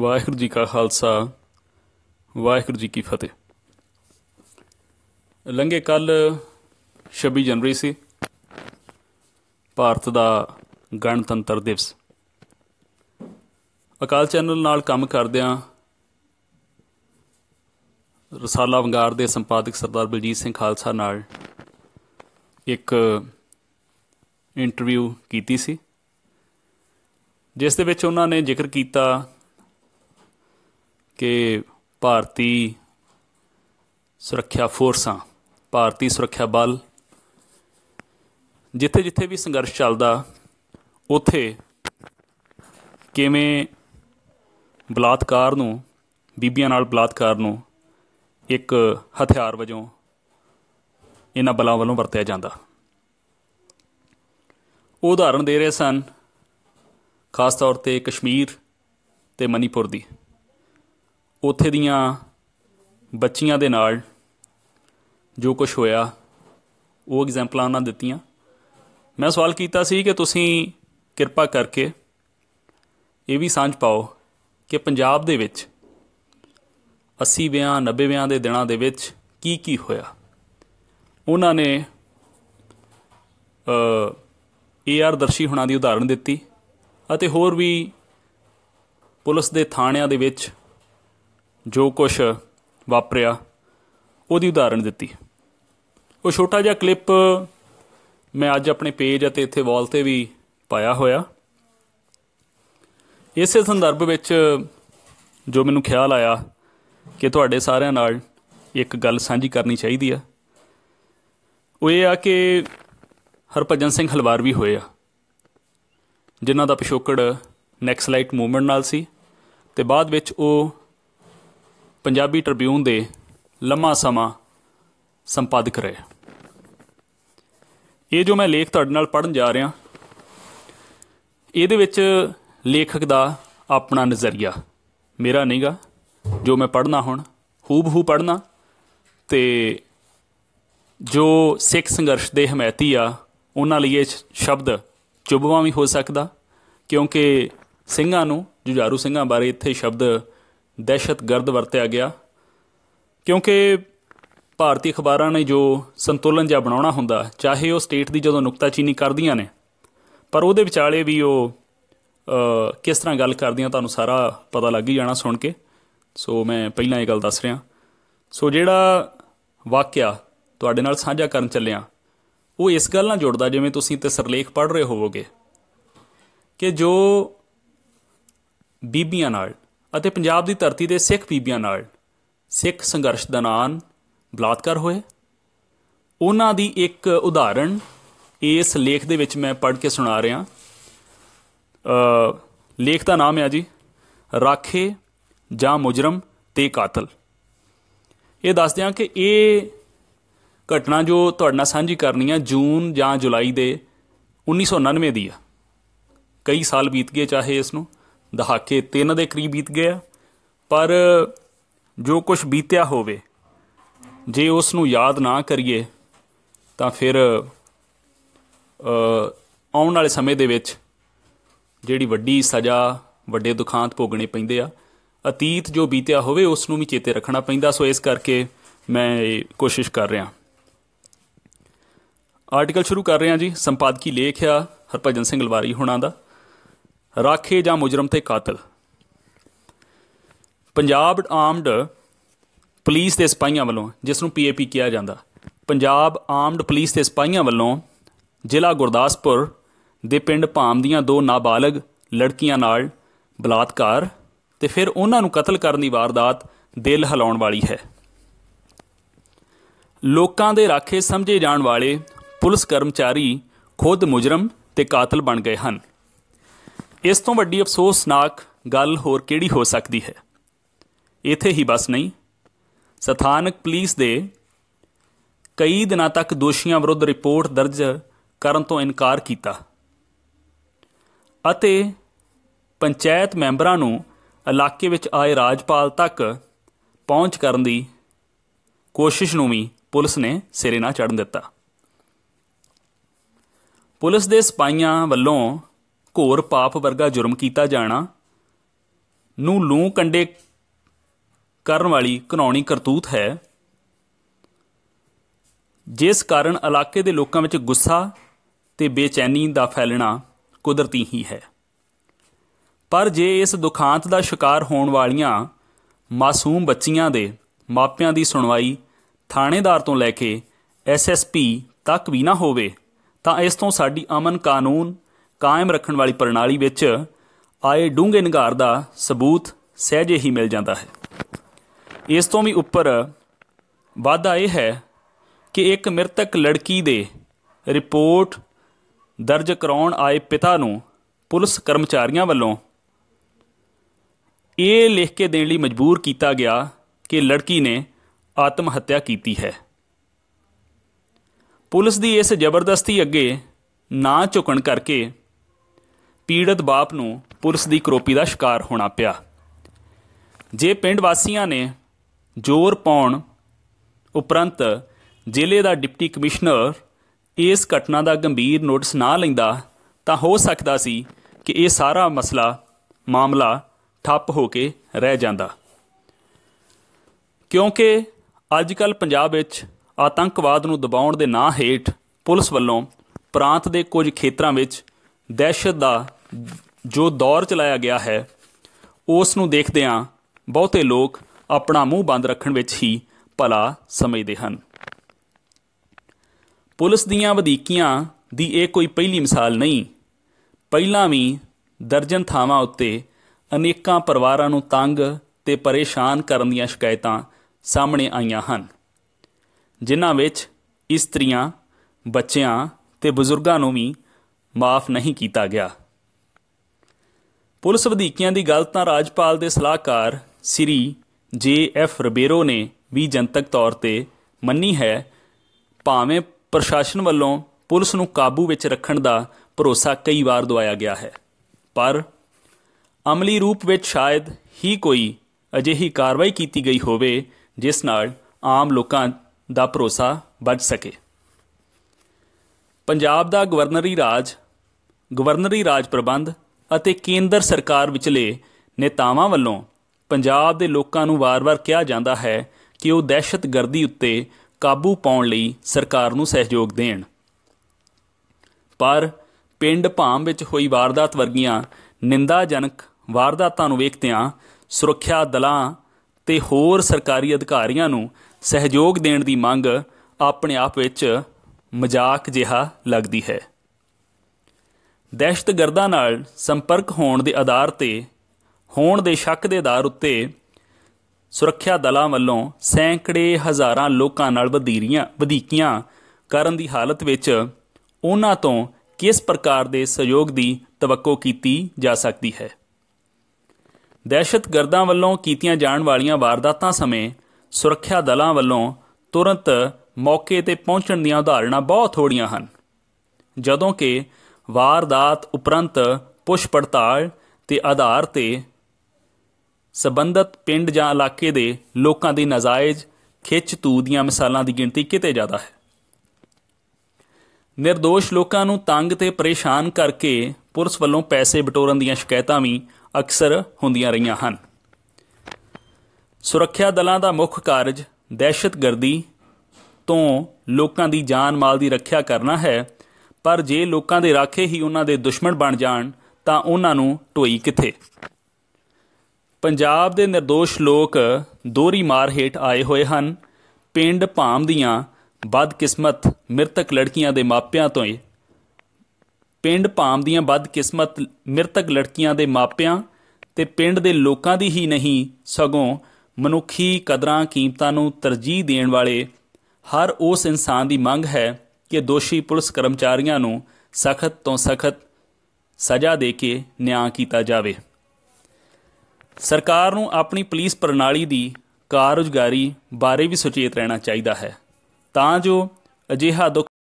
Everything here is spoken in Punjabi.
ਵਾਹਿਗੁਰੂ ਜੀ ਕਾ ਖਾਲਸਾ ਵਾਹਿਗੁਰੂ ਜੀ ਕੀ ਫਤਿਹ ਲੰਘੇ ਕੱਲ 26 ਜਨਵਰੀ ਸੀ ਭਾਰਤ ਦਾ ਗਣਤੰਤਰ ਦਿਵਸ ਅਕਾਲ ਚੈਨਲ ਨਾਲ ਕੰਮ ਕਰਦਿਆਂ ਰਸਾਲਾ ਵੰਗਾਰ ਦੇ ਸੰਪਾਦਕ ਸਰਦਾਰ ਬਲਜੀਤ ਸਿੰਘ ਖਾਲਸਾ ਨਾਲ ਇੱਕ ਇੰਟਰਵਿਊ ਕੀਤੀ ਸੀ ਜਿਸ ਦੇ ਵਿੱਚ ਉਹਨਾਂ ਨੇ ਜ਼ਿਕਰ ਕੀਤਾ ਕਿ ਭਾਰਤੀ ਸੁਰੱਖਿਆ ਫੋਰਸਾਂ ਭਾਰਤੀ ਸੁਰੱਖਿਆ ਬਲ ਜਿੱਥੇ ਜਿੱਥੇ ਵੀ ਸੰਘਰਸ਼ ਚੱਲਦਾ ਉਥੇ ਕਿਵੇਂ ਬਲਾਤਕਾਰ ਨੂੰ ਬੀਬੀਆਂ ਨਾਲ ਬਲਾਤਕਾਰ ਨੂੰ ਇੱਕ ਹਥਿਆਰ ਵਜੋਂ ਇਹਨਾਂ ਬਲਾਂ ਵੱਲੋਂ ਵਰਤਿਆ ਜਾਂਦਾ ਉਦਾਹਰਣ ਦੇ ਰਹੇ ਸਨ ਖਾਸ ਤੌਰ ਤੇ ਕਸ਼ਮੀਰ ਤੇ ਮਨੀਪੁਰ ਦੀ ਉੱਥੇ ਦੀਆਂ ਬੱਚੀਆਂ ਦੇ ਨਾਲ ਜੋ ਕੁਝ ਹੋਇਆ ਉਹ ਐਗਜ਼ਾਮਪਲਾਂ ਉਹਨਾਂ ਦਿੱਤੀਆਂ ਮੈਂ ਸਵਾਲ ਕੀਤਾ ਸੀ ਕਿ ਤੁਸੀਂ ਕਿਰਪਾ ਕਰਕੇ ਇਹ ਵੀ ਸਾਂਝ ਪਾਓ ਕਿ ਪੰਜਾਬ ਦੇ ਵਿੱਚ 80 ਵਿਆਂ 90 ਵਿਆਂ ਦੇ ਦਿਨਾਂ ਦੇ ਵਿੱਚ ਕੀ ਕੀ ਹੋਇਆ ਉਹਨਾਂ ਨੇ ਅ ਏਆਰ ਦਰਸ਼ੀ ਹੁਣਾਂ ਦੀ ਉਦਾਹਰਣ ਦਿੱਤੀ ਅਤੇ ਹੋਰ ਵੀ ਪੁਲਿਸ ਦੇ ਥਾਣਿਆਂ ਦੇ ਵਿੱਚ ਜੋ ਕੁਝ ਵਾਪਰਿਆ ਉਹਦੀ ਉਦਾਹਰਣ ਦਿੱਤੀ ਉਹ ਛੋਟਾ ਜਿਹਾ ਕਲਿੱਪ ਮੈਂ ਅੱਜ ਆਪਣੇ ਪੇਜ ਅਤੇ ਇੱਥੇ ਵਾਲ ਤੇ ਵੀ ਪਾਇਆ ਹੋਇਆ ਇਸੇ ਸੰਦਰਭ ਵਿੱਚ ਜੋ ਮੈਨੂੰ ਖਿਆਲ ਆਇਆ ਕਿ ਤੁਹਾਡੇ ਸਾਰਿਆਂ ਨਾਲ ਇੱਕ ਗੱਲ ਸਾਂਝੀ ਕਰਨੀ ਚਾਹੀਦੀ ਆ ਉਹ ਇਹ ਆ ਕਿ ਹਰਪਜਨ ਸਿੰਘ ਹਲਵਾਰ ਵੀ ਹੋਏ ਆ ਜਿਨ੍ਹਾਂ ਦਾ ਪਿਛੋਕੜ ਨੈਕਸਲਾਈਟ ਮੂਵਮੈਂਟ ਨਾਲ ਸੀ ਤੇ ਬਾਅਦ ਵਿੱਚ ਉਹ ਪੰਜਾਬੀ ਟ੍ਰਿਬਿਊਨ ਦੇ ਲੰਮਾ ਸਮਾਂ ਸੰਪਾਦਕ ਰਹੇ ਇਹ ਜੋ ਮੈਂ ਲੇਖ ਤੁਹਾਡੇ ਨਾਲ ਪੜਨ ਜਾ ਰਿਹਾ ਇਹਦੇ ਵਿੱਚ ਲੇਖਕ ਦਾ ਆਪਣਾ ਨਜ਼ਰੀਆ ਮੇਰਾ ਨਹੀਂਗਾ ਜੋ ਮੈਂ ਪੜਨਾ ਹੁਣ ਹੂਬਹੂ ਪੜਨਾ ਤੇ ਜੋ ਸਿੱਖ ਸੰਘਰਸ਼ ਦੇ ਹਮਾਇਤੀ ਆ ਉਹਨਾਂ ਲਈ ਇਹ ਸ਼ਬਦ ਚੁਬਵਾ ਵੀ ਹੋ ਸਕਦਾ ਕਿਉਂਕਿ ਸਿੰਘਾਂ ਨੂੰ ਜੁਝਾਰੂ ਸਿੰਘਾਂ ਬਾਰੇ ਇੱਥੇ ਸ਼ਬਦ ਦਹਿਸ਼ਤਗਰਦ ਵਰਤਿਆ ਗਿਆ ਕਿਉਂਕਿ ਭਾਰਤੀ ਅਖਬਾਰਾਂ ਨੇ ਜੋ ਸੰਤੁਲਨ ਜਿਹਾ ਬਣਾਉਣਾ ਹੁੰਦਾ ਚਾਹੇ ਉਹ ਸਟੇਟ ਦੀ ਜਦੋਂ ਨੁਕਤਾਚੀਨੀ ਕਰਦੀਆਂ ਨੇ ਪਰ ਉਹਦੇ ਵਿਚਾਲੇ ਵੀ ਉਹ ਕਿਸ ਤਰ੍ਹਾਂ ਗੱਲ ਕਰਦੀਆਂ ਤੁਹਾਨੂੰ ਸਾਰਾ ਪਤਾ ਲੱਗ ਹੀ ਜਾਣਾ ਸੁਣ ਕੇ ਸੋ ਮੈਂ ਪਹਿਲਾਂ ਇਹ ਗੱਲ ਦੱਸ ਰਿਹਾ ਸੋ ਜਿਹੜਾ ਵਾਕਿਆ ਤੁਹਾਡੇ ਨਾਲ ਸਾਂਝਾ ਕਰਨ ਚੱਲਿਆ ਉਹ ਇਸ ਗੱਲ ਨਾਲ ਜੁੜਦਾ ਜਿਵੇਂ ਤੁਸੀਂ ਤੇ ਸਰਲੇਖ ਪੜ੍ਹ ਰਹੇ ਹੋਵੋਗੇ ਕਿ ਜੋ ਬੀਬੀਆਂ ਨਾਲ ਅਤੇ ਪੰਜਾਬ ਦੀ ਧਰਤੀ ਦੇ ਸਿੱਖ ਬੀਬੀਆਂ ਨਾਲ ਸਿੱਖ ਸੰਘਰਸ਼ ਦੌਰਾਨ ਬਲਾਤਕਾਰ ਹੋਏ ਉਹਨਾਂ ਦੀ ਇੱਕ ਉਦਾਹਰਣ ਇਸ ਲੇਖ ਦੇ ਵਿੱਚ ਮੈਂ ਪੜ੍ਹ ਕੇ ਸੁਣਾ ਰਿਹਾ ਅ ਲੇਖ ਦਾ ਨਾਮ ਹੈ ਜੀ ਰਾਖੇ ਜਾਂ ਮੁਜਰਮ ਤੇ ਕਾਤਲ ਇਹ ਦੱਸਦੇ ਹਾਂ ਕਿ ਇਹ ਘਟਨਾ ਜੋ ਤੁਹਾਡੇ ਨਾਲ ਸਾਂਝੀ ਕਰਨੀ ਆ ਜੂਨ ਜਾਂ ਜੁਲਾਈ ਦੇ 1999 ਦੀ ਆ ਕਈ ਸਾਲ ਬੀਤ ਗਏ ਚਾਹੇ ਇਸ ਨੂੰ ਦਹਾਕੇ ਤਿੰਨ ਦੇ ਕਰੀਬ ਬੀਤ ਗਏ ਪਰ ਜੋ ਕੁਝ ਬੀਤਿਆ ਹੋਵੇ ਜੇ ਉਸ ਨੂੰ ਯਾਦ ਨਾ ਕਰੀਏ ਤਾਂ ਫਿਰ ਆਉਣ ਵਾਲੇ ਸਮੇਂ ਦੇ ਵਿੱਚ ਜਿਹੜੀ ਵੱਡੀ ਸਜ਼ਾ ਵੱਡੇ ਦੁਖਾਂਤ ਭੋਗਣੇ ਪੈਂਦੇ ਆ ਅਤੀਤ ਜੋ ਬੀਤਿਆ ਹੋਵੇ ਉਸ ਨੂੰ ਵੀ ਚੇਤੇ ਰੱਖਣਾ ਪੈਂਦਾ ਸੋ ਇਸ ਕਰਕੇ ਮੈਂ ਕੋਸ਼ਿਸ਼ ਕਰ ਰਿਹਾ ਆਰਟੀਕਲ ਸ਼ੁਰੂ ਕਰ ਰਿਹਾ ਜੀ ਸੰਪਾਦਕੀ ਲੇਖ ਆ ਹਰਪਜਨ ਸਿੰਘ ਲਵਾਰੀ ਹੁਣਾਂ ਦਾ ਰਾਖੇ ਜਾਂ ਮੁਜਰਮ ਤੇ ਕਾਤਲ ਪੰਜਾਬ ਆਰਮਡ ਪੁਲਿਸ ਦੇ ਸਿਪਾਹੀਆਂ ਵੱਲੋਂ ਜਿਸ ਨੂੰ ਪੀਏਪੀ ਕਿਹਾ ਜਾਂਦਾ ਪੰਜਾਬ ਆਰਮਡ ਪੁਲਿਸ ਦੇ ਸਿਪਾਹੀਆਂ ਵੱਲੋਂ ਜ਼ਿਲ੍ਹਾ ਗੁਰਦਾਸਪੁਰ ਦੇ ਪਿੰਡ ਭਾਮ ਦੀਆਂ ਦੋ ਨਾਬਾਲਗ ਲੜਕੀਆਂ ਨਾਲ ਬਲਾਤਕਾਰ ਤੇ ਫਿਰ ਉਹਨਾਂ ਨੂੰ ਕਤਲ ਕਰਨ ਦੀ ਵਾਰਦਾਤ ਦਿਲ ਹਿਲਾਉਣ ਵਾਲੀ ਹੈ ਲੋਕਾਂ ਦੇ ਰਾਖੇ ਸਮਝੇ ਜਾਣ ਵਾਲੇ ਪੁਲਿਸ ਕਰਮਚਾਰੀ ਖੁਦ ਮੁਜਰਮ ਤੇ ਕਾਤਲ ਬਣ ਗਏ ਹਨ ਇਸ ਤੋਂ ਵੱਡੀ ਅਫਸੋਸਨਾਕ ਗੱਲ ਹੋਰ ਕਿਹੜੀ ਹੋ ਸਕਦੀ ਹੈ ਇੱਥੇ ਹੀ ਬਸ ਨਹੀਂ ਸਥਾਨਕ ਪੁਲਿਸ ਦੇ ਕਈ ਦਿਨਾਂ ਤੱਕ ਦੋਸ਼ੀਆਂ ਵਿਰੁੱਧ ਰਿਪੋਰਟ ਦਰਜ ਕਰਨ ਤੋਂ ਇਨਕਾਰ ਕੀਤਾ ਅਤੇ ਪੰਚਾਇਤ ਮੈਂਬਰਾਂ ਨੂੰ ਇਲਾਕੇ ਵਿੱਚ ਆਏ ਰਾਜਪਾਲ ਤੱਕ ਪਹੁੰਚ ਕਰਨ ਦੀ ਕੋਸ਼ਿਸ਼ ਨੂੰ ਵੀ ਪੁਲਿਸ ਨੇ ਸਿਰੇ ਨਾ ਚੜਨ ਦਿੱਤਾ ਪੁਲਿਸ ਦੇ ਸਪਾਈਆਂ ਵੱਲੋਂ ਘੋਰ ਪਾਪ ਵਰਗਾ ਜੁਰਮ ਕੀਤਾ ਜਾਣਾ ਨੂੰ ਲੂ ਕੰਡੇ ਕਰਨ ਵਾਲੀ ਕਾਨੂੰਨੀ ਕਰਤੂਤ ਹੈ ਜਿਸ ਕਾਰਨ ਇਲਾਕੇ ਦੇ ਲੋਕਾਂ ਵਿੱਚ ਗੁੱਸਾ ਤੇ ਬੇਚੈਨੀ ਦਾ ਫੈਲਣਾ ਕੁਦਰਤੀ ਹੀ ਹੈ ਪਰ ਜੇ ਇਸ ਦੁਖਾਂਤ ਦਾ ਸ਼ਿਕਾਰ ਹੋਣ ਵਾਲੀਆਂ ਮਾਸੂਮ ਬੱਚੀਆਂ ਦੇ ਮਾਪਿਆਂ ਦੀ ਸੁਣਵਾਈ ਥਾਣੇਦਾਰ ਤੋਂ ਲੈ ਕੇ ਐਸਐਸਪੀ ਤੱਕ ਵੀ ਨਾ ਹੋਵੇ ਤਾਂ ਇਸ ਤੋਂ ਸਾਡੀ ਅਮਨ ਕਾਨੂੰਨ ਕਾਇਮ ਰੱਖਣ ਵਾਲੀ ਪ੍ਰਣਾਲੀ ਵਿੱਚ ਆਏ ਡੂੰਘੇ ਨਿਗਾਰ ਦਾ ਸਬੂਤ ਸਹਿਜੇ ਹੀ ਮਿਲ ਜਾਂਦਾ ਹੈ ਇਸ ਤੋਂ ਵੀ ਉੱਪਰ ਵਾਧਾ ਇਹ ਹੈ ਕਿ ਇੱਕ ਮ੍ਰਿਤਕ ਲੜਕੀ ਦੇ ਰਿਪੋਰਟ ਦਰਜ ਕਰਾਉਣ ਆਏ ਪਿਤਾ ਨੂੰ ਪੁਲਿਸ ਕਰਮਚਾਰੀਆਂ ਵੱਲੋਂ ਇਹ ਲਿਖ ਕੇ ਦੇਣ ਲਈ ਮਜਬੂਰ ਕੀਤਾ ਗਿਆ ਕਿ ਲੜਕੀ ਨੇ ਆਤਮ ਹੱਤਿਆ ਕੀਤੀ ਹੈ ਪੁਲਿਸ ਦੀ ਇਸ ਜ਼ਬਰਦਸਤੀ ਅੱਗੇ ਨਾ ਝੁਕਣ ਕਰਕੇ ਪੀੜਤ ਬਾਪ ਨੂੰ ਪੁਲਿਸ ਦੀ ਕਰੋਪੀ ਦਾ ਸ਼ਿਕਾਰ ਹੋਣਾ ਪਿਆ ਜੇ ਪਿੰਡ ਵਾਸੀਆਂ ਨੇ ਜ਼ੋਰ ਪਾਉਣ ਉਪਰੰਤ ਜ਼ਿਲ੍ਹੇ ਦਾ ਡਿਪਟੀ ਕਮਿਸ਼ਨਰ ਇਸ ਘਟਨਾ ਦਾ ਗੰਭੀਰ ਨੋਟਿਸ ਨਾ ਲੈਂਦਾ ਤਾਂ ਹੋ ਸਕਦਾ ਸੀ ਕਿ ਇਹ ਸਾਰਾ ਮਸਲਾ ਮਾਮਲਾ ਠੱਪ ਹੋ ਕੇ ਰਹਿ ਜਾਂਦਾ ਕਿਉਂਕਿ ਕੱਲ ਪੰਜਾਬ ਵਿੱਚ ਆਤੰਕਵਾਦ ਨੂੰ ਦਬਾਉਣ ਦੇ ਨਾਂ ਹੇਠ ਪੁਲਿਸ ਵੱਲੋਂ ਪ੍ਰਾਂਤ ਦੇ ਕੁਝ ਖੇਤਰਾਂ ਵਿੱਚ ਦਹਿਸ਼ਤ ਦਾ ਜੋ ਦੌਰ ਚਲਾਇਆ ਗਿਆ ਹੈ ਉਸ ਨੂੰ ਦੇਖਦਿਆਂ ਬਹੁਤੇ ਲੋਕ ਆਪਣਾ ਮੂੰਹ ਬੰਦ ਰੱਖਣ ਵਿੱਚ ਹੀ ਭਲਾ ਸਮਝਦੇ ਹਨ ਪੁਲਿਸ ਦੀਆਂ ਵਧੀਕੀਆਂ ਦੀ ਇਹ ਕੋਈ ਪਹਿਲੀ ਮਿਸਾਲ ਨਹੀਂ ਪਹਿਲਾਂ ਵੀ ਦਰਜਨ ਥਾਵਾਂ ਉੱਤੇ ਅਨੇਕਾਂ ਪਰਿਵਾਰਾਂ ਨੂੰ ਤੰਗ ਤੇ ਪਰੇਸ਼ਾਨ ਕਰਨ ਦੀਆਂ ਸ਼ਿਕਾਇਤਾਂ ਸਾਹਮਣੇ ਆਈਆਂ ਹਨ ਜਿਨ੍ਹਾਂ ਵਿੱਚ ਇਸਤਰੀਆਂ ਬੱਚਿਆਂ ਤੇ ਬਜ਼ੁਰਗਾਂ ਨੂੰ ਵੀ ਮਾਫ ਨਹੀਂ ਕੀਤਾ ਗਿਆ ਪੁਲਿਸ ਵਧੀਕੀਆਂ ਦੀ ਗੱਲ ਤਾਂ ਰਾਜਪਾਲ ਦੇ ਸਲਾਹਕਾਰ ਸ੍ਰੀ ਜੇ ਐਫ ਰਬੇਰੋ ਨੇ ਵੀ ਜਨਤਕ ਤੌਰ ਤੇ ਮੰਨੀ ਹੈ ਭਾਵੇਂ ਪ੍ਰਸ਼ਾਸਨ ਵੱਲੋਂ ਪੁਲਿਸ ਨੂੰ ਕਾਬੂ ਵਿੱਚ ਰੱਖਣ ਦਾ ਭਰੋਸਾ ਕਈ ਵਾਰ ਦਵਾਇਆ ਗਿਆ ਹੈ ਪਰ ਅਮਲੀ ਰੂਪ ਵਿੱਚ ਸ਼ਾਇਦ ਹੀ ਕੋਈ ਅਜਿਹੀ ਕਾਰਵਾਈ ਕੀਤੀ ਗਈ ਹੋਵੇ ਜਿਸ ਨਾਲ ਆਮ ਲੋਕਾਂ ਦਾ ਭਰੋਸਾ ਬਚ ਸਕੇ ਪੰਜਾਬ ਦਾ ਗਵਰਨਰੀ ਰਾਜ ਗਵਰਨਰੀ ਰਾਜ ਪ੍ਰਬੰਧ ਅਤੇ ਕੇਂਦਰ ਸਰਕਾਰ ਵਿਚਲੇ ਨੇਤਾਵਾਂ ਵੱਲੋਂ ਪੰਜਾਬ ਦੇ ਲੋਕਾਂ ਨੂੰ ਵਾਰ-ਵਾਰ ਕਿਹਾ ਜਾਂਦਾ ਹੈ ਕਿ ਉਹ ਦਹਿਸ਼ਤਗਰਦੀ ਉੱਤੇ ਕਾਬੂ ਪਾਉਣ ਲਈ ਸਰਕਾਰ ਨੂੰ ਸਹਿਯੋਗ ਦੇਣ ਪਰ ਪਿੰਡ ਭਾਮ ਵਿੱਚ ਹੋਈ ਵਾਰਦਾਤ ਵਰਗੀਆਂ ਨਿੰਦਾਜਨਕ ਵਾਰਦਾਤਾਂ ਨੂੰ ਵੇਖਦਿਆਂ ਸੁਰੱਖਿਆ ਦਲਾਂ ਤੇ ਹੋਰ ਸਰਕਾਰੀ ਅਧਿਕਾਰੀਆਂ ਨੂੰ ਸਹਿਯੋਗ ਦੇਣ ਦੀ ਮੰਗ ਆਪਣੇ ਆਪ ਵਿੱਚ ਮਜ਼ਾਕ ਜਿਹਾ ਲੱਗਦੀ ਹੈ ਦਹਿਸ਼ਤਗਰਦਾਂ ਨਾਲ ਸੰਪਰਕ ਹੋਣ ਦੇ ਆਧਾਰ ਤੇ ਹੋਣ ਦੇ ਸ਼ੱਕ ਦੇ ਆਧਾਰ ਉੱਤੇ ਸੁਰੱਖਿਆ ਦਲਾਂ ਵੱਲੋਂ ਸੈਂਕੜੇ ਹਜ਼ਾਰਾਂ ਲੋਕਾਂ ਨਾਲ ਵਧੀਰੀਆਂ ਵਧੀਕੀਆਂ ਕਰਨ ਦੀ ਹਾਲਤ ਵਿੱਚ ਉਹਨਾਂ ਤੋਂ ਕਿਸ ਪ੍ਰਕਾਰ ਦੇ ਸਹਿਯੋਗ ਦੀ ਤਵੱਕੋ ਕੀਤੀ ਜਾ ਸਕਦੀ ਹੈ ਦਹਿਸ਼ਤਗਰਦਾਂ ਵੱਲੋਂ ਕੀਤੀਆਂ ਜਾਣ ਵਾਲੀਆਂ ਵਾਰਦਾਤਾਂ ਸਮੇਂ ਸੁਰੱਖਿਆ ਦਲਾਂ ਵੱਲੋਂ ਤੁਰੰਤ ਮੌਕੇ ਤੇ ਪਹੁੰਚਣ ਦੀਆਂ ਉਦਾਹਰਣਾਂ ਬਹੁਤ ਥੋੜੀਆਂ ਹਨ ਜਦੋਂ ਕਿ ਵਾਰਦਾਤ ਉਪਰੰਤ ਪੁਸ਼ ਪੜਤਾਲ ਤੇ ਆਧਾਰ ਤੇ ਸਬੰਧਤ ਪਿੰਡ ਜਾਂ ਇਲਾਕੇ ਦੇ ਲੋਕਾਂ ਦੀ ਨਜਾਇਜ਼ ਖਿੱਚ ਤੂ ਦੀਆਂ ਮਿਸਾਲਾਂ ਦੀ ਗਿਣਤੀ ਕਿਤੇ ਜ਼ਿਆਦਾ ਹੈ નિર્ਦੋਸ਼ ਲੋਕਾਂ ਨੂੰ ਤੰਗ ਤੇ ਪਰੇਸ਼ਾਨ ਕਰਕੇ ਪੁਲਿਸ ਵੱਲੋਂ ਪੈਸੇ ਬਟੋਰਨ ਦੀਆਂ ਸ਼ਿਕਾਇਤਾਂ ਵੀ ਅਕਸਰ ਹੁੰਦੀਆਂ ਰਹੀਆਂ ਹਨ ਸੁਰੱਖਿਆ ਦਲਾਂ ਦਾ ਮੁੱਖ ਕਾਰਜ ਦਹਿਸ਼ਤਗਰਦੀ ਤੋਂ ਲੋਕਾਂ ਦੀ ਜਾਨ ਮਾਲ ਦੀ ਰੱਖਿਆ ਕਰਨਾ ਹੈ ਪਰ ਜੇ ਲੋਕਾਂ ਦੇ ਰਾਖੇ ਹੀ ਉਹਨਾਂ ਦੇ ਦੁਸ਼ਮਣ ਬਣ ਜਾਣ ਤਾਂ ਉਹਨਾਂ ਨੂੰ ਢੋਈ ਕਿੱਥੇ ਪੰਜਾਬ ਦੇ નિર્ਦੋਸ਼ ਲੋਕ ਦੋਰੀ ਮਾਰ ਹੇਠ ਆਏ ਹੋਏ ਹਨ ਪਿੰਡ ਭਾਮ ਦੀਆਂ ਬਦਕਿਸਮਤ ਮਰਤਕ ਲੜਕੀਆਂ ਦੇ ਮਾਪਿਆਂ ਤੋਂ ਹੀ ਪਿੰਡ ਭਾਮ ਦੀਆਂ ਬਦਕਿਸਮਤ ਮਰਤਕ ਲੜਕੀਆਂ ਦੇ ਮਾਪਿਆਂ ਤੇ ਪਿੰਡ ਦੇ ਲੋਕਾਂ ਦੀ ਹੀ ਨਹੀਂ ਸਗੋਂ ਮਨੁੱਖੀ ਕਦਰਾਂ ਕੀਮਤਾਂ ਨੂੰ ਤਰਜੀਹ ਦੇਣ ਵਾਲੇ ਹਰ ਉਸ ਇਨਸਾਨ ਦੀ ਮੰਗ ਹੈ ਕਿ ਦੋਸ਼ੀ ਪੁਲਿਸ ਕਰਮਚਾਰੀਆਂ ਨੂੰ ਸਖਤ ਤੋਂ ਸਖਤ ਸਜ਼ਾ ਦੇ ਕੇ ਨਿਆਂ ਕੀਤਾ ਜਾਵੇ ਸਰਕਾਰ ਨੂੰ ਆਪਣੀ ਪੁਲਿਸ ਪ੍ਰਣਾਲੀ ਦੀ ਕਾਰਜਗਾਰੀ ਬਾਰੇ ਵੀ ਸੁਚੇਤ ਰਹਿਣਾ ਚਾਹੀਦਾ ਹੈ ਤਾਂ ਜੋ ਅਜਿਹਾ